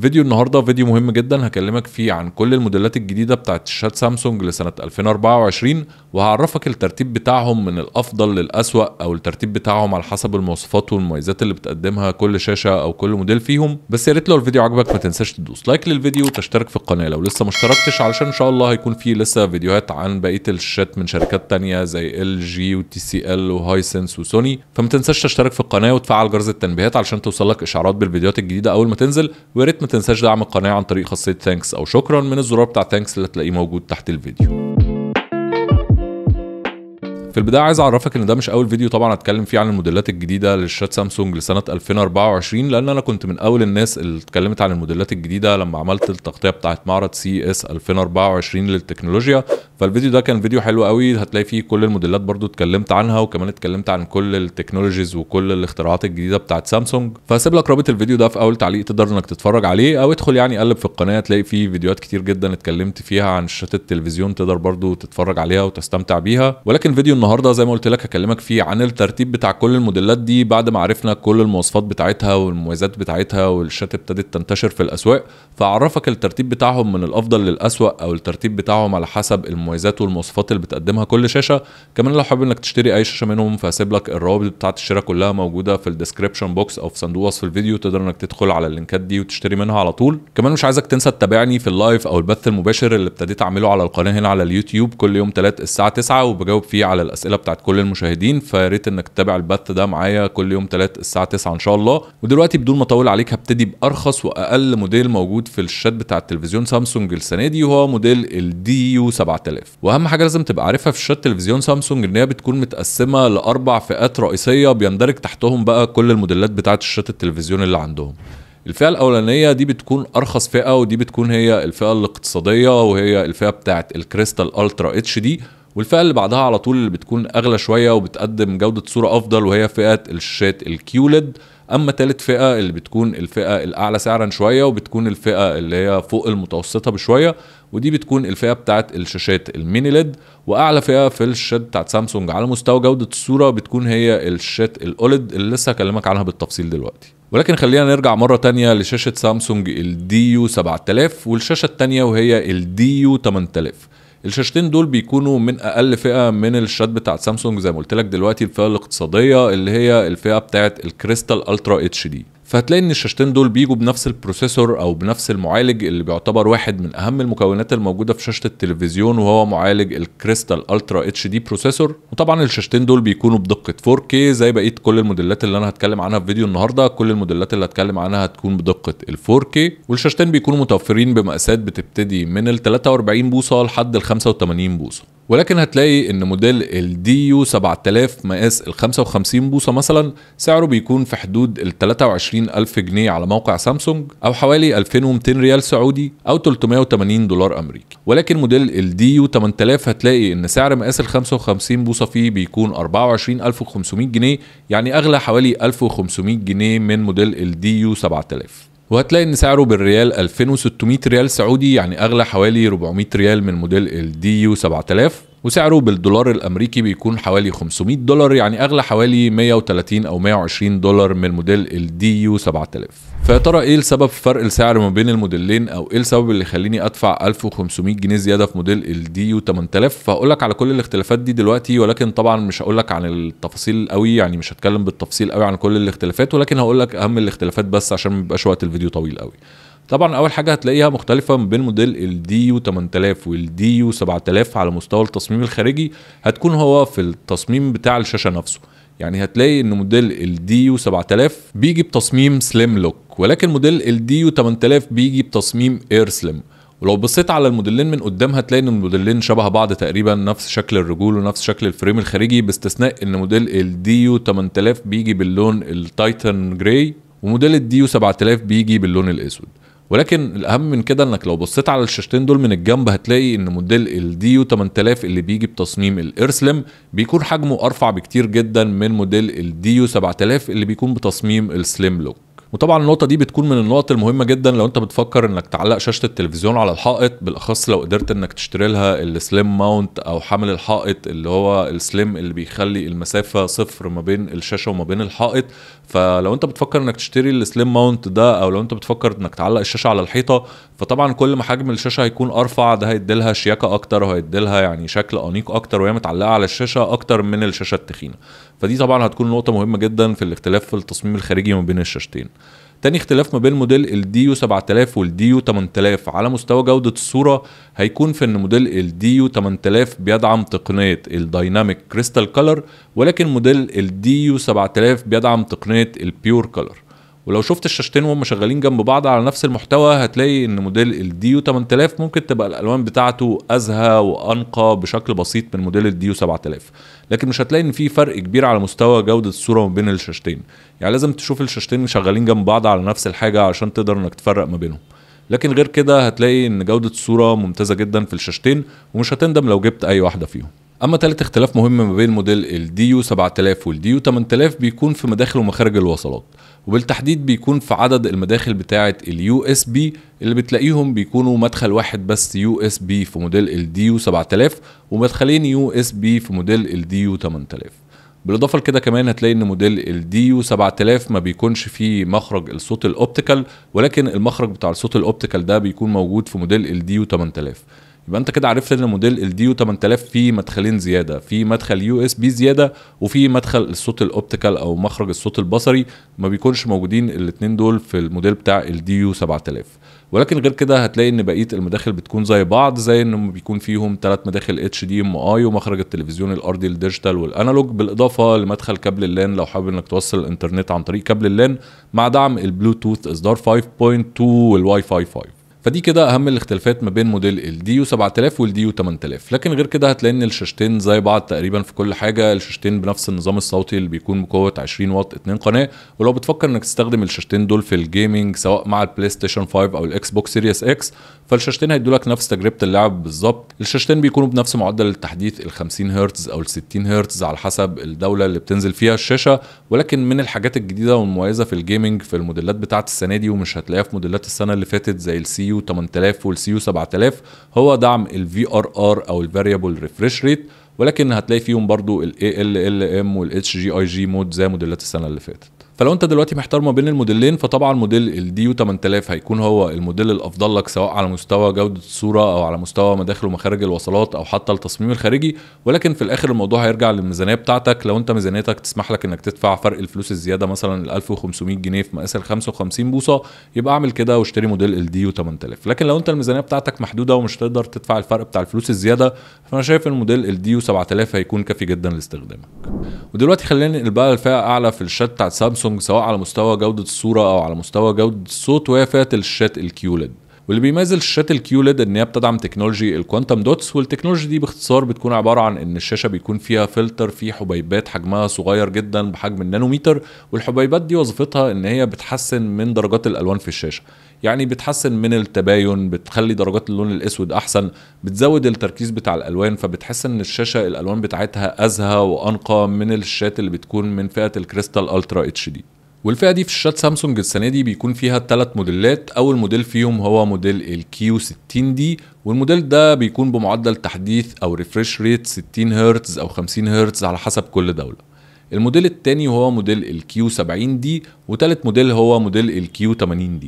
فيديو النهارده فيديو مهم جدا هكلمك فيه عن كل الموديلات الجديده بتاعت شاشات سامسونج لسنه 2024 وهعرفك الترتيب بتاعهم من الافضل للاسوأ او الترتيب بتاعهم على حسب المواصفات والمميزات اللي بتقدمها كل شاشه او كل موديل فيهم بس يا ريت لو الفيديو عجبك ما تنساش تدوس لايك للفيديو وتشترك في القناه لو لسه ما اشتركتش علشان ان شاء الله هيكون في لسه فيديوهات عن بقيه الشاشات من شركات تانية زي ال جي وتي سي ال وهايسنس وسوني فما تنساش تشترك في القناه وتفعل جرس التنبيهات علشان توصلك اشعارات بالفيديوهات الجديده اول ما تنزل ويا ريت ما تنساش دعم القناه عن طريق خاصيه ثانكس او شكرا من الزرار بتاع ثانكس اللي هتلاقيه موجود تحت الفيديو في البدايه عايز اعرفك ان ده مش اول فيديو طبعا هتكلم فيه عن الموديلات الجديده للشات سامسونج لسنه 2024 لان انا كنت من اول الناس اللي اتكلمت عن الموديلات الجديده لما عملت التغطيه بتاعه معرض سي اس 2024 للتكنولوجيا فالفيديو ده كان فيديو حلو قوي هتلاقي فيه كل الموديلات برضو اتكلمت عنها وكمان اتكلمت عن كل التكنولوجيز وكل الاختراعات الجديده بتاعه سامسونج فهسيب لك رابط الفيديو ده في اول تعليق تقدر انك تتفرج عليه او ادخل يعني قلب في القناه تلاقي فيه فيديوهات كتير جدا اتكلمت فيها عن شاشات التلفزيون تقدر برضو تتفرج عليها وتستمتع بيها ولكن فيديو النهارده زي ما قلت لك هكلمك فيه عن الترتيب بتاع كل الموديلات دي بعد ما عرفنا كل المواصفات بتاعتها والمميزات بتاعتها والشات ابتدت تنتشر في الاسواق فاعرفك الترتيب بتاعهم من الافضل للاسوأ او الترتيب بتاعهم على حسب المميزات والمواصفات اللي بتقدمها كل شاشه كمان لو حابب انك تشتري اي شاشه منهم فهسيب لك الروابط بتاعت الشراء كلها موجوده في الديسكربشن بوكس او في صندوق وصف الفيديو تقدر انك تدخل على اللينكات دي وتشتري منها على طول كمان مش عايزك تنسى تتابعني في اللايف او البث المباشر اللي ابتديت اعمله على القناه هنا على اليوتيوب كل يوم ثلاث الساعه 9 وبجاوب فيه على الاسئله بتاعت كل المشاهدين فيا ريت انك تتابع البث ده معايا كل يوم ثلاث الساعه 9 ان شاء الله ودلوقتي بدون ما اطول عليك هبتدي بارخص واقل موديل موجود في الشات بتاع التلفزيون سامسونج السنه دي وهو موديل الدي يو 7000 واهم حاجه لازم تبقى عارفها في الشات تلفزيون سامسونج ان هي بتكون متقسمه لاربع فئات رئيسيه بيندرج تحتهم بقى كل الموديلات بتاعه الشات التلفزيون اللي عندهم الفئة الأولانية دي بتكون أرخص فئة ودي بتكون هي الفئة الاقتصادية وهي الفئة بتاعت الكريستال ألترا اتش دي والفئه اللي بعدها على طول اللي بتكون اغلى شويه وبتقدم جوده صوره افضل وهي فئه الشاشات الكيوليد اما تالت فئه اللي بتكون الفئه الاعلى سعرا شويه وبتكون الفئه اللي هي فوق المتوسطه بشويه ودي بتكون الفئه بتاعه الشاشات الميني ليد واعلى فئه في الشاشات بتاعت سامسونج على مستوى جوده الصوره بتكون هي الشاشات الاولد اللي لسه هكلمك عنها بالتفصيل دلوقتي ولكن خلينا نرجع مرة تانية لشاشة سامسونج الدي يو 7000 والشاشة التانية وهي الدي يو 8000 الشاشتين دول بيكونوا من اقل فئه من الشات بتاعه سامسونج زي ما قلت لك دلوقتي الفئه الاقتصاديه اللي هي الفئه بتاعه الكريستال الترا اتش دي فهتلاقي ان الشاشتين دول بيجوا بنفس البروسيسور او بنفس المعالج اللي بيعتبر واحد من اهم المكونات الموجوده في شاشه التلفزيون وهو معالج الكريستال الترا اتش دي بروسيسور وطبعا الشاشتين دول بيكونوا بدقه 4K زي بقيه كل الموديلات اللي انا هتكلم عنها في فيديو النهارده كل الموديلات اللي هتكلم عنها هتكون بدقه ال 4K والشاشتين بيكونوا متوفرين بمقاسات بتبتدي من ال 43 بوصه لحد ال 85 بوصه ولكن هتلاقي ان موديل الدي يو 7000 مقاس ال 55 بوصه مثلا سعره بيكون في حدود ال 23000 جنيه على موقع سامسونج او حوالي 2200 ريال سعودي او 380 دولار امريكي ولكن موديل الدي يو 8000 هتلاقي ان سعر مقاس ال 55 بوصه فيه بيكون 24500 جنيه يعني اغلى حوالي 1500 جنيه من موديل الدي يو 7000 وهتلاقي ان سعره بالريال 2600 ريال سعودي يعني اغلى حوالي 400 ريال من موديل الديو 7000 وسعره بالدولار الامريكي بيكون حوالي 500 دولار يعني اغلى حوالي 130 او 120 دولار من موديل الدي يو 7000 فيا ترى ايه السبب في فرق السعر ما بين الموديلين او ايه السبب اللي يخليني ادفع 1500 جنيه زياده في موديل الدي يو 8000 فهقول لك على كل الاختلافات دي دلوقتي ولكن طبعا مش هقول لك عن التفاصيل قوي يعني مش هتكلم بالتفصيل قوي عن كل الاختلافات ولكن هقول لك اهم الاختلافات بس عشان ما يبقاش وقت الفيديو طويل قوي طبعا اول حاجه هتلاقيها مختلفه ما بين موديل الديو 8000 والديو 7000 على مستوى التصميم الخارجي هتكون هو في التصميم بتاع الشاشه نفسه يعني هتلاقي ان موديل الديو 7000 بيجي بتصميم سليم لوك ولكن موديل الديو 8000 بيجي بتصميم اير سليم ولو بصيت على الموديلين من قدام هتلاقي ان الموديلين شبه بعض تقريبا نفس شكل الرجول ونفس شكل الفريم الخارجي باستثناء ان موديل الديو 8000 بيجي باللون التايتن جراي وموديل الديو 7000 بيجي باللون الاسود ولكن الاهم من كده انك لو بصيت على الشاشتين دول من الجنب هتلاقي ان موديل الديو 8000 اللي بيجي بتصميم الارسلم بيكون حجمه ارفع بكتير جدا من موديل الديو 7000 اللي بيكون بتصميم السليم لوك وطبعا النقطه دي بتكون من النقط المهمه جدا لو انت بتفكر انك تعلق شاشه التلفزيون على الحائط بالاخص لو قدرت انك تشتري لها السليم ماونت او حامل الحائط اللي هو السليم اللي بيخلي المسافه صفر ما بين الشاشه وما بين الحائط فلو انت بتفكر انك تشتري السليم ماونت ده او لو انت بتفكر انك تعلق الشاشه على الحيطه فطبعا كل ما حجم الشاشه هيكون ارفع ده هيدي لها شياكه اكتر وهيدي لها يعني شكل انيق اكتر وهي متعلقه على الشاشه اكتر من الشاشه التخينه فدي طبعا هتكون نقطه مهمه جدا في الاختلاف في التصميم الخارجي ما بين الشاشتين تاني اختلاف ما بين موديل الديو 7000 والديو 8000 على مستوى جودة الصورة هيكون في ان موديل الديو 8000 بيدعم تقنية الدايناميك كريستال كولر ولكن موديل الديو 7000 بيدعم تقنية البيور كولر ولو شفت الشاشتين وهم شغالين جنب بعض على نفس المحتوى هتلاقي ان موديل الديو 8000 ممكن تبقى الالوان بتاعته ازهى وانقى بشكل بسيط من موديل الديو 7000 لكن مش هتلاقي ان في فرق كبير على مستوى جوده الصوره ما بين الشاشتين يعني لازم تشوف الشاشتين شغالين جنب بعض على نفس الحاجه عشان تقدر انك تفرق ما بينهم لكن غير كده هتلاقي ان جوده الصوره ممتازه جدا في الشاشتين ومش هتندم لو جبت اي واحده فيهم اما تالت اختلاف مهم ما بين موديل الديو 7000 والديو 8000 بيكون في مداخل ومخارج الوصلات وبالتحديد بيكون في عدد المداخل بتاعة اليو اس بي اللي بتلاقيهم بيكونوا مدخل واحد بس يو اس بي في موديل الديو 7000 ومدخلين يو اس بي في موديل الديو 8000 بالاضافه لكده كمان هتلاقي ان موديل الديو 7000 ما بيكونش فيه مخرج الصوت الاوبتيكال ولكن المخرج بتاع الصوت الاوبتيكال ده بيكون موجود في موديل الديو 8000 يبقى انت كده عرفت ان موديل الديو 8000 فيه مدخلين زياده في مدخل يو اس بي زياده وفي مدخل الصوت الاوبتيكال او مخرج الصوت البصري ما بيكونش موجودين الاثنين دول في الموديل بتاع الديو 7000 ولكن غير كده هتلاقي ان بقيه المداخل بتكون زي بعض زي ان بيكون فيهم ثلاث مداخل اتش دي ام اي ومخرج التلفزيون الارضي الديجيتال والانالوج بالاضافه لمدخل كابل اللان لو حابب انك توصل الانترنت عن طريق كابل اللان مع دعم البلوتوث اصدار 5.2 والواي فاي 5 فدي كده اهم الاختلافات ما بين موديل الديو 7000 والديو 8000 لكن غير كده هتلاقي ان الشاشتين زي بعض تقريبا في كل حاجه الشاشتين بنفس النظام الصوتي اللي بيكون بقوه 20 واط 2 قناه ولو بتفكر انك تستخدم الشاشتين دول في الجيمنج سواء مع البلاي ستيشن 5 او الاكس بوكس سيريس اكس فالشاشتين هيدوا لك نفس تجربه اللعب بالظبط الشاشتين بيكونوا بنفس معدل التحديث ال 50 هرتز او ال 60 هرتز على حسب الدوله اللي بتنزل فيها الشاشه ولكن من الحاجات الجديده والمميزه في الجيمنج في الموديلات بتاعه السنه دي ومش هتلاقيها في موديلات السنه اللي فاتت زي السي يو 8000 والسي يو 7000 هو دعم الفي ار ار او الفاريبل ريفرش ريت ولكن هتلاقي فيهم برضو الاي ال ال ام والاتش جي اي جي مود زي موديلات السنه اللي فاتت فلو انت دلوقتي محتار ما بين الموديلين فطبعا موديل الديو 8000 هيكون هو الموديل الافضل لك سواء على مستوى جوده الصوره او على مستوى مداخل ومخارج الوصلات او حتى التصميم الخارجي ولكن في الاخر الموضوع هيرجع للميزانيه بتاعتك لو انت ميزانيتك تسمح لك انك تدفع فرق الفلوس الزياده مثلا ال 1500 جنيه في مقاس ال 55 بوصه يبقى اعمل كده واشتري موديل الديو 8000 لكن لو انت الميزانيه بتاعتك محدوده ومش تقدر تدفع الفرق بتاع الفلوس الزياده فانا شايف الموديل الديو 7000 هيكون كافي جدا لاستخدامك ودلوقتي خلينا ننقل بقى اعلى في الشات بتاع سامسونج سامسونج سواء على مستوى جوده الصوره او على مستوى جوده الصوت وهي فئه الشات الكيولد واللي بيميز الشاشات الكيوليد ان هي بتدعم تكنولوجي الكوانتم دوتس والتكنولوجي دي باختصار بتكون عباره عن ان الشاشه بيكون فيها فلتر فيه حبيبات حجمها صغير جدا بحجم النانوميتر والحبيبات دي وظيفتها ان هي بتحسن من درجات الالوان في الشاشه يعني بتحسن من التباين بتخلي درجات اللون الاسود احسن بتزود التركيز بتاع الالوان فبتحس ان الشاشه الالوان بتاعتها ازهى وانقى من الشاشات اللي بتكون من فئه الكريستال الترا اتش دي والفئة دي في شاشات سامسونج السنة دي بيكون فيها تلات موديلات أول موديل فيهم هو موديل الـ q 60 d والموديل ده بيكون بمعدل تحديث أو ريفرش ريت 60 هرتز أو 50 هرتز على حسب كل دولة الموديل التاني هو موديل الـ q 70 d وتالت موديل هو موديل الـ q 80 d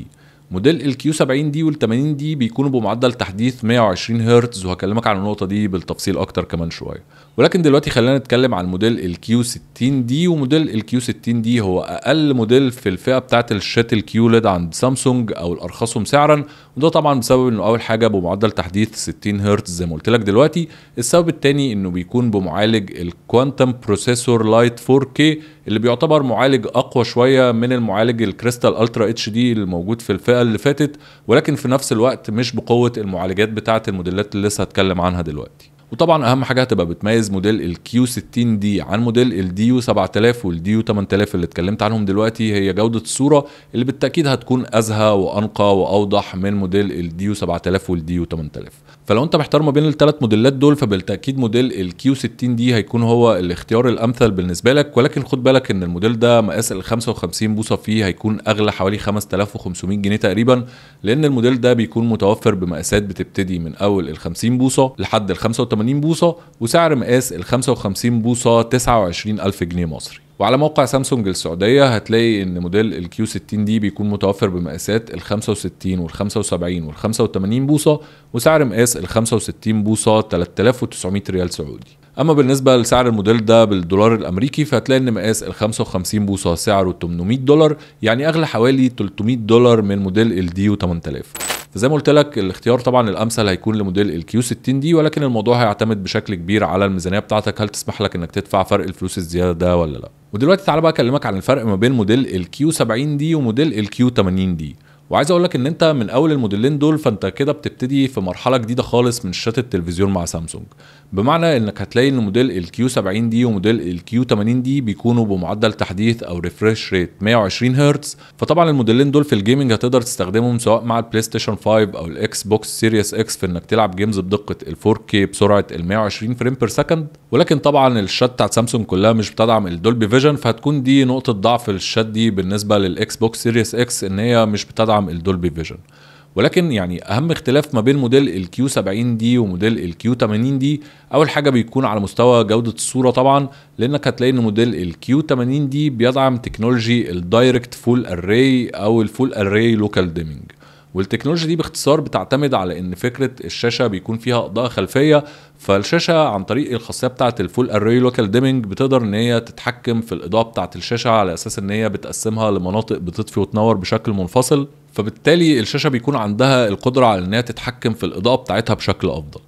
موديل الكيو 70 دي وال 80 دي بيكونوا بمعدل تحديث 120 هرتز وهكلمك عن النقطه دي بالتفصيل اكتر كمان شويه ولكن دلوقتي خلينا نتكلم عن موديل الكيو 60 دي وموديل الكيو 60 دي هو اقل موديل في الفئه بتاعه الكيو ليد عند سامسونج او الارخصهم سعرا وده طبعا بسبب انه اول حاجه بمعدل تحديث 60 هرتز زي ما قلت لك دلوقتي السبب الثاني انه بيكون بمعالج الكوانتم بروسيسور لايت 4K اللي بيعتبر معالج اقوى شويه من المعالج الكريستال الترا اتش دي الموجود في الفئه اللي فاتت ولكن في نفس الوقت مش بقوه المعالجات بتاعه الموديلات اللي لسه هتكلم عنها دلوقتي وطبعا اهم حاجه هتبقى بتميز موديل الكيو 60 دي عن موديل الديو 7000 والديو 8000 اللي اتكلمت عنهم دلوقتي هي جوده الصوره اللي بالتاكيد هتكون ازهى وانقى واوضح من موديل الديو 7000 والديو 8000 فلو انت محتار ما بين الثلاث موديلات دول فبالتاكيد موديل الكيو 60 دي هيكون هو الاختيار الامثل بالنسبه لك ولكن خد بالك ان الموديل ده مقاس ال 55 بوصه فيه هيكون اغلى حوالي 5500 جنيه تقريبا لان الموديل ده بيكون متوفر بمقاسات بتبتدي من اول ال 50 بوصه لحد ال 85 80 بوصه وسعر مقاس ال 55 بوصه 29000 جنيه مصري وعلى موقع سامسونج السعودية هتلاقي ان موديل ال Q60 دي بيكون متوفر بمقاسات ال 65 وال 75 وال 85 بوصة وسعر مقاس ال 65 بوصة 3900 ريال سعودي اما بالنسبه لسعر الموديل ده بالدولار الامريكي فهتلاقي ان مقاس ال 55 بوصه سعره 800 دولار يعني اغلى حوالي 300 دولار من موديل الديو 8000 فزي ما قلت لك الاختيار طبعا الامثل هيكون لموديل الكيو 60 دي ولكن الموضوع هيعتمد بشكل كبير على الميزانيه بتاعتك هل تسمح لك انك تدفع فرق الفلوس الزياده ده ولا لا ودلوقتي تعالى بقى اكلمك عن الفرق ما بين موديل الكيو 70 دي وموديل الكيو 80 دي وعايز اقول لك ان انت من اول الموديلين دول فانت كده بتبتدي في مرحله جديده خالص من شاشات التلفزيون مع سامسونج بمعنى انك هتلاقي ان موديل الكيو 70 دي وموديل الكيو 80 دي بيكونوا بمعدل تحديث او ريفرش ريت 120 هرتز فطبعا الموديلين دول في الجيمنج هتقدر تستخدمهم سواء مع البلاي ستيشن 5 او الاكس بوكس سيريس اكس في انك تلعب جيمز بدقه ال 4K بسرعه ال 120 فريم بير سكند ولكن طبعا الشات بتاعت سامسونج كلها مش بتدعم الدولبي فيجن فهتكون دي نقطه ضعف الشات دي بالنسبه للاكس بوكس سيريس اكس ان هي مش بتدعم دعم الدولبي فيجن ولكن يعني اهم اختلاف ما بين موديل الكيو 70 دي وموديل الكيو 80 دي اول حاجه بيكون على مستوى جوده الصوره طبعا لانك هتلاقي ان موديل الكيو 80 دي بيدعم تكنولوجي الدايركت فول اري او الفول اري لوكال ديمينج والتكنولوجيا دي باختصار بتعتمد على ان فكره الشاشه بيكون فيها اضاءه خلفيه فالشاشه عن طريق الخاصيه بتاعه الفول اري لوكال ديمنج بتقدر ان هي تتحكم في الاضاءه بتاعه الشاشه على اساس ان هي بتقسمها لمناطق بتطفي وتنور بشكل منفصل فبالتالي الشاشه بيكون عندها القدره على انها تتحكم في الاضاءه بتاعتها بشكل افضل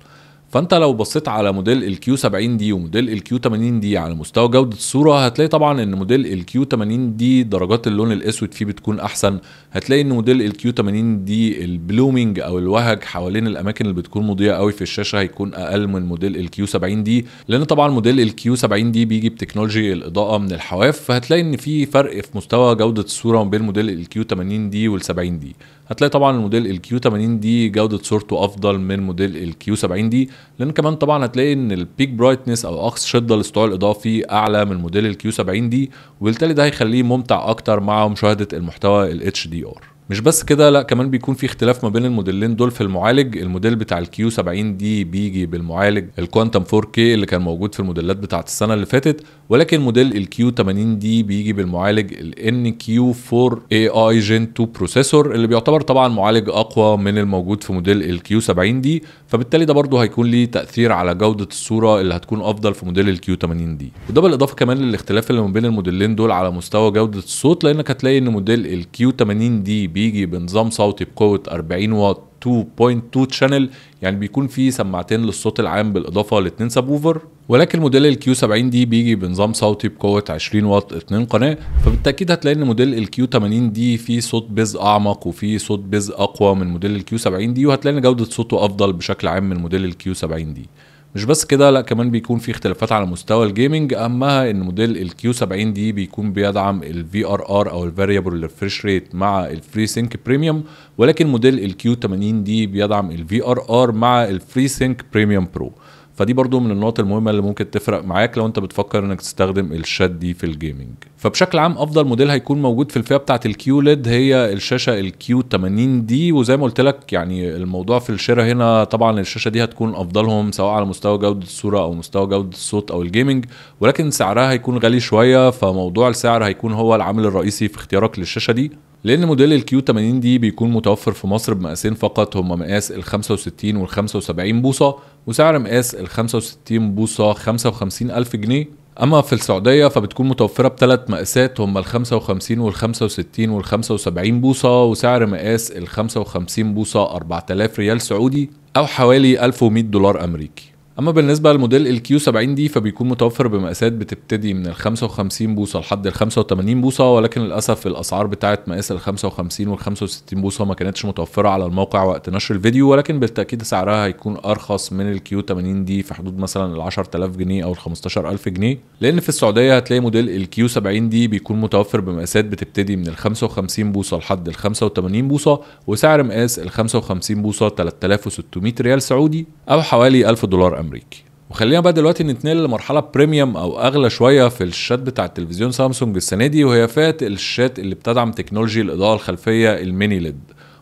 فانت لو بصيت على موديل الكيو 70 دي وموديل الكيو 80 دي على مستوى جوده الصوره هتلاقي طبعا ان موديل الكيو 80 دي درجات اللون الاسود فيه بتكون احسن هتلاقي ان موديل الكيو 80 دي البلومينج او الوهج حوالين الاماكن اللي بتكون مضيئه قوي في الشاشه هيكون اقل من موديل الكيو 70 دي لان طبعا موديل الكيو 70 دي بيجي بتكنولوجي الاضاءه من الحواف فهتلاقي ان في فرق في مستوى جوده الصوره ما بين موديل الكيو 80 دي وال 70 دي هتلاقي طبعا الموديل الكيو 80 دي جوده صورته افضل من موديل الكيو 70 دي لان كمان طبعا هتلاقي ان البيك برايتنس او اقصى شده للسطوع الاضافي اعلى من موديل الكيو 70 دي وبالتالي ده هيخليه ممتع اكتر مع مشاهده المحتوى الاتش دي ار مش بس كده لا كمان بيكون في اختلاف ما بين الموديلين دول في المعالج الموديل بتاع الكيو 70 دي بيجي بالمعالج الكوانتم 4 كي اللي كان موجود في الموديلات بتاعه السنه اللي فاتت ولكن موديل الكيو 80 دي بيجي بالمعالج ان كيو 4 اي اي جين 2 بروسيسور اللي بيعتبر طبعا معالج اقوى من الموجود في موديل الكيو 70 دي فبالتالي ده برضه هيكون ليه تاثير على جوده الصوره اللي هتكون افضل في موديل الكيو 80 دي وده بالاضافه كمان للاختلاف اللي ما بين الموديلين دول على مستوى جوده الصوت لانك هتلاقي ان موديل الكيو 80 دي بيجي بنظام صوتي بقوه 40 واط 2.2 شانل يعني بيكون فيه سماعتين للصوت العام بالاضافه لاتنين سابوفر ولكن موديل الكيو 70 دي بيجي بنظام صوتي بقوه 20 واط 2 قناه فبالتاكيد هتلاقي ان موديل الكيو 80 دي فيه صوت بيز اعمق وفيه صوت بيز اقوى من موديل الكيو 70 دي وهتلاقي ان جوده صوته افضل بشكل عام من موديل الكيو 70 دي مش بس كده لا كمان بيكون في اختلافات على مستوى الجيمنج اهمها ان موديل الكيو 70 دي بيكون بيدعم الفي ار ار او الفاريبل ريفرش ريت مع الفري سينك بريميوم ولكن موديل الكيو 80 دي بيدعم الفي ار ار مع الفري سينك بريميوم برو فدي برضو من النقط المهمه اللي ممكن تفرق معاك لو انت بتفكر انك تستخدم الشات دي في الجيمنج فبشكل عام افضل موديل هيكون موجود في الفئه بتاعه ليد هي الشاشه الكيو 80 دي وزي ما قلت لك يعني الموضوع في الشراء هنا طبعا الشاشه دي هتكون افضلهم سواء على مستوى جوده الصوره او مستوى جوده الصوت او الجيمنج ولكن سعرها هيكون غالي شويه فموضوع السعر هيكون هو العامل الرئيسي في اختيارك للشاشه دي لان موديل الكيو 80 دي بيكون متوفر في مصر بمقاسين فقط هما مقاس ال 65 وال 75 بوصه وسعر مقاس ال 65 بوصه 55000 جنيه اما في السعوديه فبتكون متوفره بثلاث مقاسات هما ال 55 وال 65 وال 75 بوصه وسعر مقاس ال 55 بوصه 4000 ريال سعودي او حوالي 1100 دولار امريكي اما بالنسبه للموديل الكيو 70 دي فبيكون متوفر بمقاسات بتبتدي من ال 55 بوصه لحد ال 85 بوصه ولكن للاسف الاسعار بتاعه مقاس ال 55 وال 65 بوصه ما كانتش متوفره على الموقع وقت نشر الفيديو ولكن بالتاكيد سعرها هيكون ارخص من الكيو 80 دي في حدود مثلا ال 10000 جنيه او ال 15000 جنيه لان في السعوديه هتلاقي موديل الكيو 70 دي بيكون متوفر بمقاسات بتبتدي من ال 55 بوصه لحد ال 85 بوصه وسعر مقاس ال 55 بوصه 3600 ريال سعودي او حوالي 1000 دولار أمريكي الامريكي وخلينا بقى دلوقتي نتنقل لمرحله بريميوم او اغلى شويه في الشات بتاع التلفزيون سامسونج السنه دي وهي فئه الشات اللي بتدعم تكنولوجي الاضاءه الخلفيه الميني ليد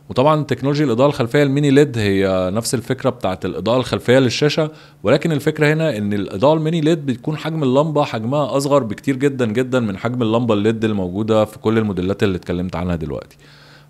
وطبعا تكنولوجيا الاضاءه الخلفيه الميني ليد هي نفس الفكره بتاعه الاضاءه الخلفيه للشاشه ولكن الفكره هنا ان الاضاءه الميني ليد بتكون حجم اللمبه حجمها اصغر بكتير جدا جدا من حجم اللمبه الليد الموجوده في كل الموديلات اللي اتكلمت عنها دلوقتي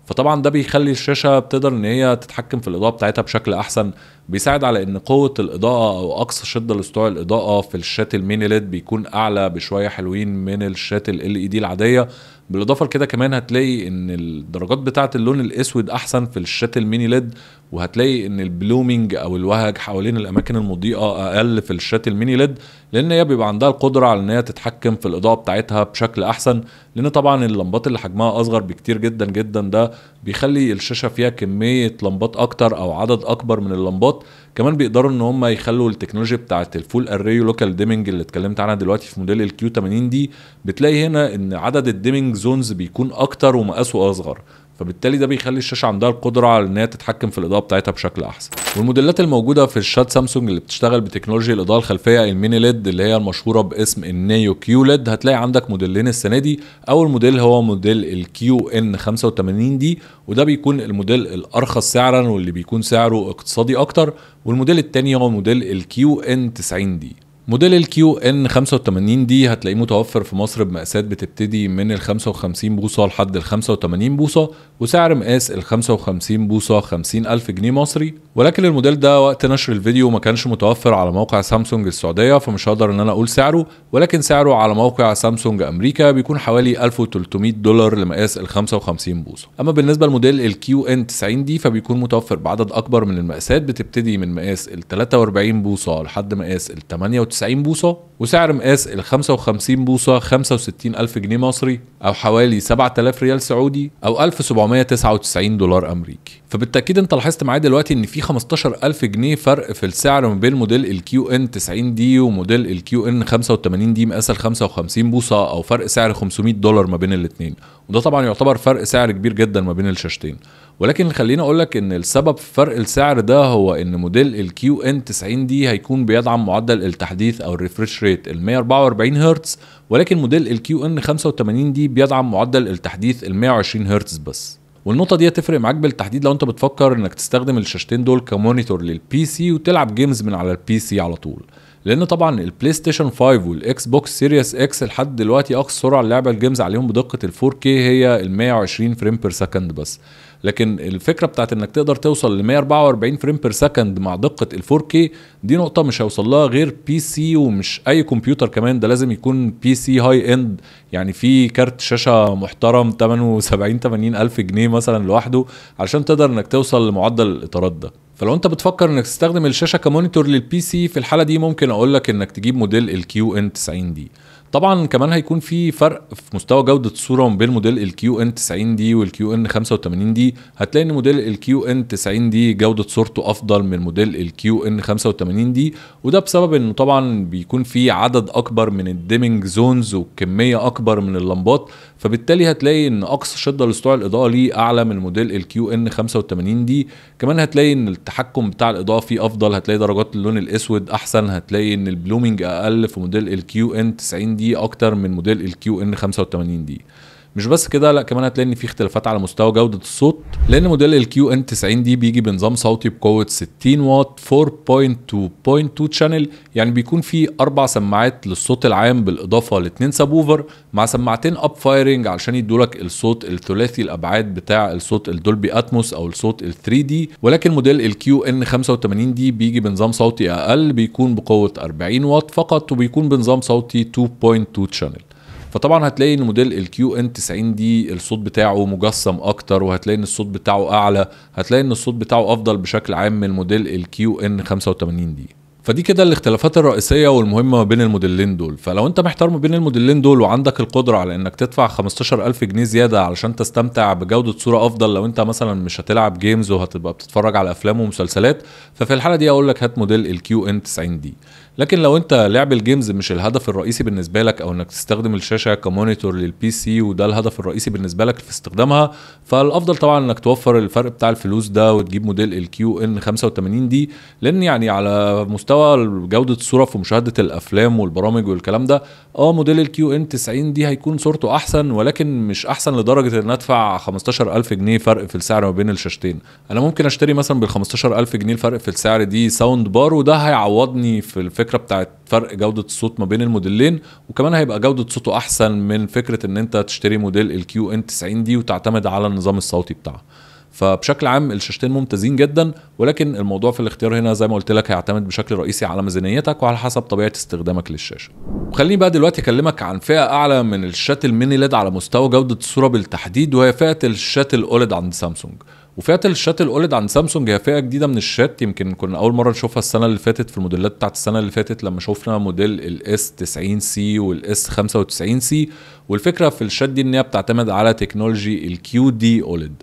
فطبعا ده بيخلي الشاشه بتقدر ان هي تتحكم في الاضاءه بتاعتها بشكل احسن بيساعد على ان قوه الاضاءه او اقصى شده لسطوع الاضاءه في الشات الميني ليد بيكون اعلى بشويه حلوين من الشات ال اي دي العاديه بالاضافه لكده كمان هتلاقي ان الدرجات بتاعه اللون الاسود احسن في الشات الميني ليد وهتلاقي ان البلومينج او الوهج حوالين الاماكن المضيئه اقل في الشات الميني ليد لان هي بيبقى عندها القدره على ان هي تتحكم في الاضاءه بتاعتها بشكل احسن لان طبعا اللمبات اللي حجمها اصغر بكتير جدا جدا ده بيخلي الشاشه فيها كميه لمبات اكتر او عدد اكبر من اللمبات كمان بيقدروا ان هم يخلوا التكنولوجيا بتاعت الفول اريو لوكال ديمنج اللي اتكلمت عنها دلوقتي في موديل الكيو 80 دي بتلاقي هنا ان عدد الديمنج زونز بيكون اكتر ومقاسه اصغر فبالتالي ده بيخلي الشاشه عندها القدره على انها تتحكم في الاضاءه بتاعتها بشكل احسن والموديلات الموجوده في الشات سامسونج اللي بتشتغل بتكنولوجيا الاضاءه الخلفيه الميني ليد اللي هي المشهوره باسم النيو كيو ليد هتلاقي عندك موديلين السنه دي اول موديل هو موديل الكيو ان 85 دي وده بيكون الموديل الارخص سعرا واللي بيكون سعره اقتصادي اكتر والموديل الثاني هو موديل الكيو ان 90 دي موديل الكيو ان 85 دي هتلاقيه متوفر في مصر بمقاسات بتبتدي من ال 55 بوصه لحد ال 85 بوصه وسعر مقاس ال 55 بوصه 50000 جنيه مصري ولكن الموديل ده وقت نشر الفيديو ما كانش متوفر على موقع سامسونج السعودية فمش هقدر ان انا اقول سعره ولكن سعره على موقع سامسونج امريكا بيكون حوالي 1300 دولار لمقاس ال 55 بوصة اما بالنسبة لموديل الكيو ان 90 دي فبيكون متوفر بعدد اكبر من المقاسات بتبتدي من مقاس ال 43 بوصة لحد مقاس ال 98 بوصة وسعر مقاس ال 55 بوصة 65 ألف جنيه مصري أو حوالي 7000 ريال سعودي أو 1799 دولار أمريكي فبالتأكيد أنت لاحظت معايا دلوقتي إن في 15000 جنيه فرق في السعر ما بين موديل الكيو ان 90 دي وموديل الكيو ان 85 دي مقاسها 55 بوصه او فرق سعر 500 دولار ما بين الاثنين وده طبعا يعتبر فرق سعر كبير جدا ما بين الشاشتين ولكن خليني اقول لك ان السبب في فرق السعر ده هو ان موديل الكيو ان 90 دي هيكون بيدعم معدل التحديث او الريفرش ريت ال 144 هرتز ولكن موديل الكيو ان 85 دي بيدعم معدل التحديث ال 120 هرتز بس والنقطه دي تفرق معاك بالتحديد لو انت بتفكر انك تستخدم الشاشتين دول كمونيتور للبي سي وتلعب جيمز من على البي سي على طول لان طبعا البلاي ستيشن 5 والاكس بوكس سيريس اكس لحد دلوقتي اقصى سرعه لعبه الجيمز عليهم بدقه ال 4K هي ال 120 فريم بير سكند بس لكن الفكره بتاعت انك تقدر توصل ل 144 فريم بير سكند مع دقه ال 4K دي نقطه مش هيوصل لها غير بي سي ومش اي كمبيوتر كمان ده لازم يكون بي سي هاي اند يعني في كارت شاشه محترم ثمنه 70 80 الف جنيه مثلا لوحده علشان تقدر انك توصل لمعدل الاطارات ده فلو انت بتفكر انك تستخدم الشاشه كمونيتور للبي سي في الحاله دي ممكن اقول لك انك تجيب موديل الكيو ان 90 دي طبعا كمان هيكون في فرق في مستوى جوده الصوره ما بين موديل الكيو ان 90 دي والكيو ان 85 دي هتلاقي ان موديل الكيو ان 90 دي جوده صورته افضل من موديل الكيو ان 85 دي وده بسبب انه طبعا بيكون في عدد اكبر من الديمنج زونز وكميه اكبر من اللمبات فبالتالي هتلاقي ان اقصى شده لسطوع الاضاءه ليه اعلى من موديل الكيو ان 85 دي كمان هتلاقي ان التحكم بتاع الاضاءه فيه افضل هتلاقي درجات اللون الاسود احسن هتلاقي ان البلومينج اقل في موديل الكيو ان 90 دي دي اكتر من موديل الكيو ان 85 دي مش بس كده لا كمان هتلاقي ان في اختلافات على مستوى جوده الصوت لان موديل الكيو ان 90 دي بيجي بنظام صوتي بقوه 60 واط 4.2.2 شانل يعني بيكون في اربع سماعات للصوت العام بالاضافه لاثنين سابوفر مع سماعتين اب فايرنج علشان يدولك الصوت الثلاثي الابعاد بتاع الصوت الدولبي اتموس او الصوت ال 3 دي ولكن موديل الكيو ان 85 دي بيجي بنظام صوتي اقل بيكون بقوه 40 واط فقط وبيكون بنظام صوتي 2.2 شانل فطبعا هتلاقي ان موديل الكيو ان 90 دي الصوت بتاعه مجسم اكتر وهتلاقي ان الصوت بتاعه اعلى هتلاقي ان الصوت بتاعه افضل بشكل عام من موديل الكيو ان 85 دي فدي كده الاختلافات الرئيسيه والمهمه ما بين الموديلين دول فلو انت محتار ما بين الموديلين دول وعندك القدره على انك تدفع 15000 جنيه زياده علشان تستمتع بجوده صوره افضل لو انت مثلا مش هتلعب جيمز وهتبقى بتتفرج على افلام ومسلسلات ففي الحاله دي اقول لك هات موديل الكيو ان 90 دي لكن لو انت لعب الجيمز مش الهدف الرئيسي بالنسبه لك او انك تستخدم الشاشه كمونيتور للبي سي وده الهدف الرئيسي بالنسبه لك في استخدامها فالافضل طبعا انك توفر الفرق بتاع الفلوس ده وتجيب موديل الكيو ان 85 دي لان يعني على مستوى جوده الصوره في مشاهده الافلام والبرامج والكلام ده اه موديل الكيو ان 90 دي هيكون صورته احسن ولكن مش احسن لدرجه ان ادفع 15000 جنيه فرق في السعر ما بين الشاشتين انا ممكن اشتري مثلا بال 15000 جنيه الفرق في السعر دي ساوند بار وده هيعوضني في الفكره الفكره بتاعت فرق جوده الصوت ما بين الموديلين وكمان هيبقى جوده صوته احسن من فكره ان انت تشتري موديل الكيو ان 90 دي وتعتمد على النظام الصوتي بتاعها فبشكل عام الشاشتين ممتازين جدا ولكن الموضوع في الاختيار هنا زي ما قلت لك هيعتمد بشكل رئيسي على ميزانيتك وعلى حسب طبيعه استخدامك للشاشه. وخليني بقى دلوقتي اكلمك عن فئه اعلى من الشات الميني ليد على مستوى جوده الصوره بالتحديد وهي فئه الشات الاوليد عند سامسونج. وفئه الشات الاولد عند سامسونج هي فئه جديده من الشات يمكن كنا اول مره نشوفها السنه اللي فاتت في الموديلات بتاعت السنه اللي فاتت لما شفنا موديل الاس 90 سي والاس 95 سي والفكره في الشات دي ان هي بتعتمد على تكنولوجي الكيو دي اولد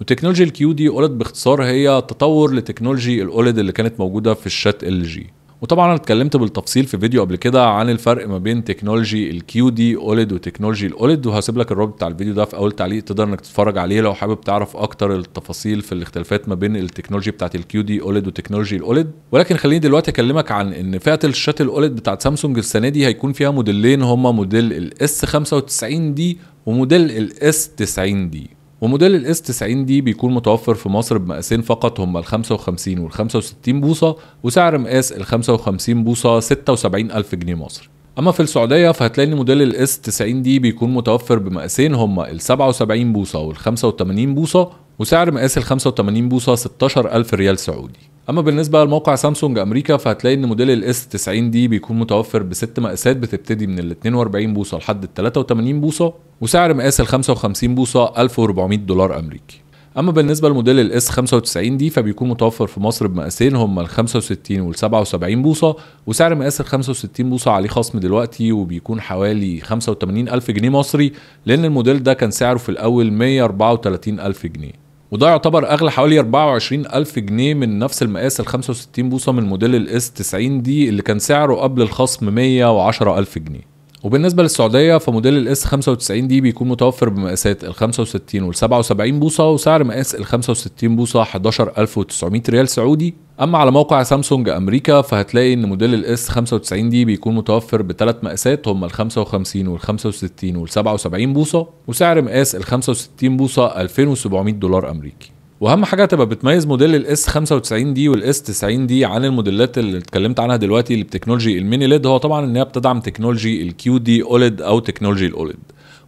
وتكنولوجي الكيو دي اولد باختصار هي تطور لتكنولوجي الاولد اللي كانت موجوده في الشات ال جي وطبعا انا اتكلمت بالتفصيل في فيديو قبل كده عن الفرق ما بين تكنولوجي الكيو دي اوليد وتكنولوجي الاوليد وهسيب لك الرابط بتاع الفيديو ده في اول تعليق تقدر انك تتفرج عليه لو حابب تعرف اكتر التفاصيل في الاختلافات ما بين التكنولوجي بتاعت الكيو دي اوليد وتكنولوجي الاوليد ولكن خليني دلوقتي اكلمك عن ان فئه الشاشات الاوليد بتاعت سامسونج السنه دي هيكون فيها موديلين هما موديل الاس 95 دي وموديل الاس 90 دي وموديل الاس 90 دي بيكون متوفر في مصر بمقاسين فقط هما ال 55 وال 65 بوصة وسعر مقاس ال 55 بوصة 76000 جنيه مصري اما في السعوديه فهتلاقي ان موديل الاس 90 دي بيكون متوفر بمقاسين هما ال 77 بوصه وال 85 بوصه وسعر مقاس ال 85 بوصه 16000 ريال سعودي اما بالنسبه لموقع سامسونج امريكا فهتلاقي ان موديل الاس 90 دي بيكون متوفر بست مقاسات بتبتدي من ال 42 بوصه لحد ال 83 بوصه وسعر مقاس ال 55 بوصه 1400 دولار امريكي اما بالنسبه لموديل الاس 95 دي فبيكون متوفر في مصر بمقاسين هما ال 65 وال 77 بوصه وسعر مقاس ال 65 بوصه عليه خصم دلوقتي وبيكون حوالي 85 الف جنيه مصري لان الموديل ده كان سعره في الاول 134 الف جنيه وده يعتبر اغلى حوالي 24 الف جنيه من نفس المقاس ال 65 بوصه من موديل الاس 90 دي اللي كان سعره قبل الخصم 110 الف جنيه وبالنسبة للسعودية فموديل الاس 95 دي بيكون متوفر بمقاسات ال 65 وال 77 بوصة وسعر مقاس ال 65 بوصة 11900 ريال سعودي اما على موقع سامسونج امريكا فهتلاقي ان موديل الاس 95 دي بيكون متوفر بثلاث مقاسات هما ال 55 وال 65 وال 77 بوصه وسعر مقاس ال 65 بوصه 2700 دولار امريكي واهم حاجه تبقى بتميز موديل الاس 95 دي والاس 90 دي عن الموديلات اللي اتكلمت عنها دلوقتي اللي بتكنولوجي الميني ليد هو طبعا ان هي بتدعم تكنولوجي الكيو دي اوليد او تكنولوجي الاوليد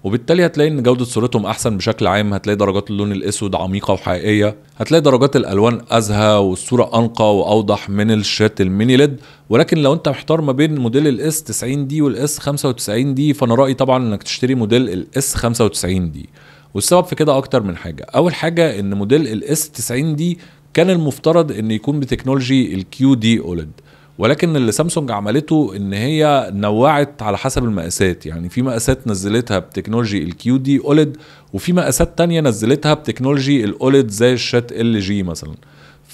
وبالتالي هتلاقي ان جوده صورتهم احسن بشكل عام هتلاقي درجات اللون الاسود عميقه وحقيقيه هتلاقي درجات الالوان ازهى والصوره انقى واوضح من الشات الميني ليد ولكن لو انت محتار ما بين موديل الاس 90 دي والاس 95 دي فانا رايي طبعا انك تشتري موديل الاس 95 دي والسبب في كده اكتر من حاجه اول حاجه ان موديل الاس 90 دي كان المفترض ان يكون بتكنولوجي الكيو دي اولد ولكن اللي سامسونج عملته ان هي نوعت على حسب المقاسات يعني في مقاسات نزلتها بتكنولوجي الكيو دي اوليد وفي مقاسات تانية نزلتها بتكنولوجي الاوليد زي الشات ال جي مثلا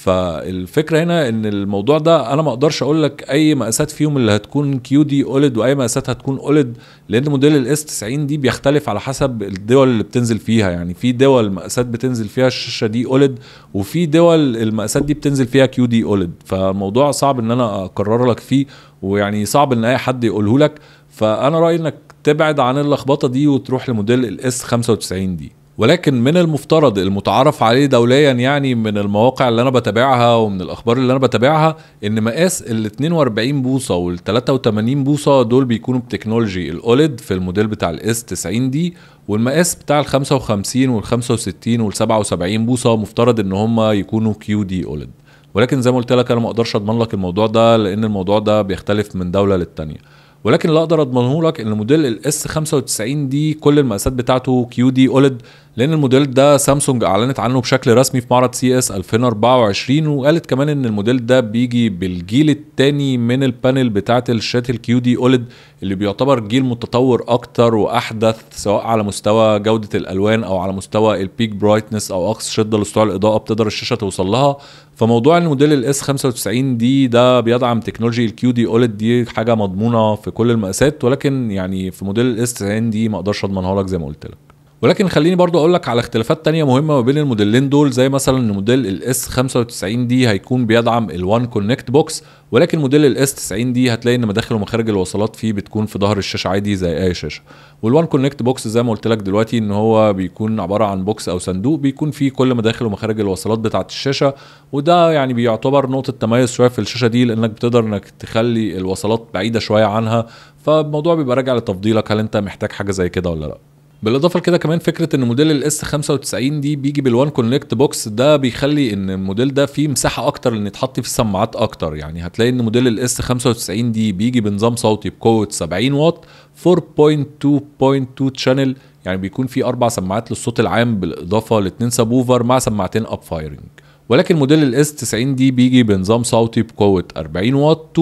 فالفكره هنا ان الموضوع ده انا ما اقدرش اقول لك اي مقاسات فيهم اللي هتكون كيو دي اولد واي مقاسات هتكون اولد لان موديل الاس 90 دي بيختلف على حسب الدول اللي بتنزل فيها يعني في دول مقاسات بتنزل فيها الشاشه دي اولد وفي دول المقاسات دي بتنزل فيها كيو دي اولد فالموضوع صعب ان انا اكرر لك فيه ويعني صعب ان اي حد يقوله لك فانا رايي انك تبعد عن اللخبطه دي وتروح لموديل الاس 95 دي ولكن من المفترض المتعارف عليه دوليا يعني من المواقع اللي انا بتابعها ومن الاخبار اللي انا بتابعها ان مقاس ال 42 بوصه وال 83 بوصه دول بيكونوا بتكنولوجي الاوليد في الموديل بتاع الاس 90 دي والمقاس بتاع ال 55 وال 65 وال 77 بوصه مفترض ان هم يكونوا كيو دي اوليد ولكن زي ما قلت لك انا ما اقدرش اضمن لك الموضوع ده لان الموضوع ده بيختلف من دوله للتانيه ولكن اللي اقدر اضمنه لك ان موديل الاس 95 دي كل المقاسات بتاعته كيو دي اوليد لان الموديل ده سامسونج اعلنت عنه بشكل رسمي في معرض سي اس 2024 وقالت كمان ان الموديل ده بيجي بالجيل الثاني من البانل بتاعه الشات الكيو دي اوليد اللي بيعتبر جيل متطور اكتر واحدث سواء على مستوى جوده الالوان او على مستوى البيك برايتنس او اقصى شده لسطوع الاضاءه بتقدر الشاشه توصل لها فموضوع الموديل الاس 95 دي ده بيدعم تكنولوجي الكيو دي اوليد دي حاجه مضمونه في كل المقاسات ولكن يعني في موديل الاس 90 دي ما اقدرش اضمنها لك زي ما قلت لك ولكن خليني برضو اقول لك على اختلافات تانية مهمه ما بين الموديلين دول زي مثلا ان موديل الاس 95 دي هيكون بيدعم ال1 كونكت بوكس ولكن موديل الاس 90 دي هتلاقي ان مداخل ومخارج الوصلات فيه بتكون في ظهر الشاشه عادي زي اي شاشه وال1 كونكت بوكس زي ما قلت لك دلوقتي ان هو بيكون عباره عن بوكس او صندوق بيكون فيه كل مداخل ومخارج الوصلات بتاعه الشاشه وده يعني بيعتبر نقطه تميز شويه في الشاشه دي لانك بتقدر انك تخلي الوصلات بعيده شويه عنها فالموضوع بيبقى راجع لتفضيلك هل انت محتاج حاجه زي كده ولا لا بالاضافه لكده كمان فكره ان موديل الاس 95 دي بيجي بالوان كونكت بوكس ده بيخلي ان الموديل ده فيه مساحه اكتر ان يتحط فيه السماعات اكتر يعني هتلاقي ان موديل الاس 95 دي بيجي بنظام صوتي بقوه 70 واط 4.2.2 تشانل يعني بيكون فيه اربع سماعات للصوت العام بالاضافه لاتنين سابوفر مع سماعتين اب فايرنج ولكن موديل الاس 90 دي بيجي بنظام صوتي بقوه 40 واط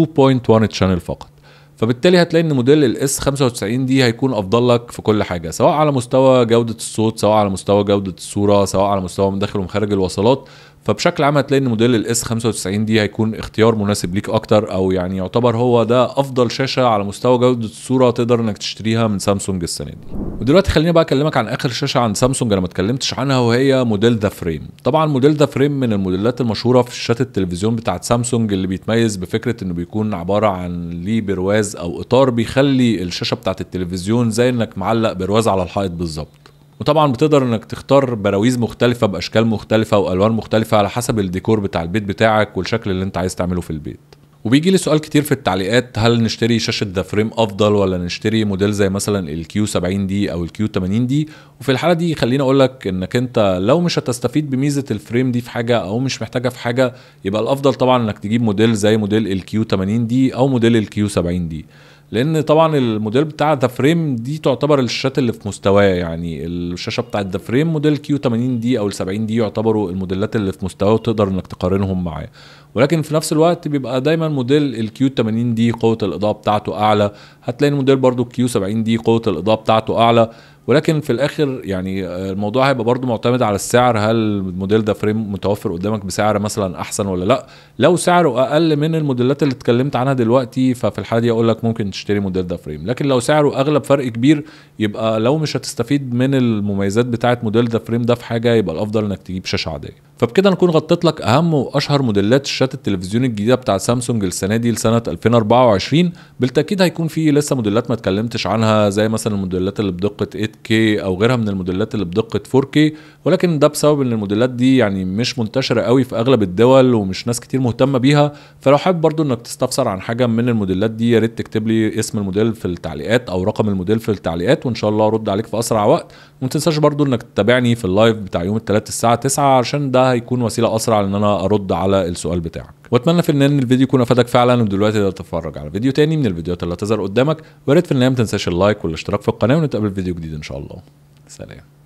2.1 تشانل فقط فبالتالي هتلاقي ان موديل الاس 95 دي هيكون افضل لك في كل حاجه سواء على مستوى جوده الصوت سواء على مستوى جوده الصوره سواء على مستوى مداخل ومخارج الوصلات فبشكل عام هتلاقي ان موديل الاس 95 دي هيكون اختيار مناسب ليك اكتر او يعني يعتبر هو ده افضل شاشه على مستوى جوده الصوره تقدر انك تشتريها من سامسونج السنه دي ودلوقتي خليني بقى اكلمك عن اخر شاشه عند سامسونج انا ما اتكلمتش عنها وهي موديل ذا فريم طبعا موديل ذا فريم من الموديلات المشهوره في شاشات التلفزيون بتاعه سامسونج اللي بيتميز بفكره انه بيكون عباره عن ليه برواز او اطار بيخلي الشاشه بتاعه التلفزيون زي انك معلق برواز على الحائط بالظبط وطبعا بتقدر انك تختار براويز مختلفه باشكال مختلفه والوان مختلفه على حسب الديكور بتاع البيت بتاعك والشكل اللي انت عايز تعمله في البيت وبيجي لي سؤال كتير في التعليقات هل نشتري شاشة ذا فريم أفضل ولا نشتري موديل زي مثلا الكيو 70 دي أو الكيو 80 دي وفي الحالة دي خليني أقولك إنك أنت لو مش هتستفيد بميزة الفريم دي في حاجة أو مش محتاجها في حاجة يبقى الأفضل طبعا إنك تجيب موديل زي موديل الكيو 80 دي أو موديل الكيو 70 دي لان طبعا الموديل بتاع ذا فريم دي تعتبر الشاشات اللي في مستواه يعني الشاشه بتاعه ذا فريم موديل كيو 80 دي او ال 70 دي يعتبروا الموديلات اللي في مستواه وتقدر انك تقارنهم معاه ولكن في نفس الوقت بيبقى دايما موديل الكيو 80 دي قوه الاضاءه بتاعته اعلى هتلاقي الموديل برضو الكيو 70 دي قوه الاضاءه بتاعته اعلى ولكن في الاخر يعني آه، الموضوع هيبقى برضو معتمد على السعر هل الموديل ده فريم متوفر قدامك بسعر مثلا احسن ولا لا لو سعره اقل من الموديلات اللي اتكلمت عنها دلوقتي ففي الحاله دي اقول لك ممكن تشتري موديل ده فريم لكن لو سعره اغلب فرق كبير يبقى لو مش هتستفيد من المميزات بتاعه موديل ده فريم ده في حاجه يبقى الافضل انك تجيب شاشه عاديه فبكده نكون غطيت لك اهم واشهر موديلات الشات التلفزيون الجديده بتاع سامسونج السنه دي لسنه 2024 بالتاكيد هيكون في لسه موديلات ما اتكلمتش عنها زي مثلا الموديلات اللي بدقه 8K او غيرها من الموديلات اللي بدقه 4K ولكن ده بسبب ان الموديلات دي يعني مش منتشره قوي في اغلب الدول ومش ناس كتير مهتمه بيها فلو حابب برضو انك تستفسر عن حاجه من الموديلات دي يا ريت تكتب لي اسم الموديل في التعليقات او رقم الموديل في التعليقات وان شاء الله ارد عليك في اسرع وقت وما تنساش برضو انك تتابعني في اللايف بتاع يوم الثلاث الساعه 9 عشان ده هيكون وسيله اسرع ان انا ارد على السؤال بتاعك واتمنى في النهايه ان الفيديو يكون افادك فعلا ودلوقتي تقدر تتفرج على فيديو تاني من الفيديوهات اللي هتظهر قدامك ويا ريت في النهايه ما تنساش اللايك والاشتراك في القناه ونتقابل في فيديو جديد ان شاء الله سلام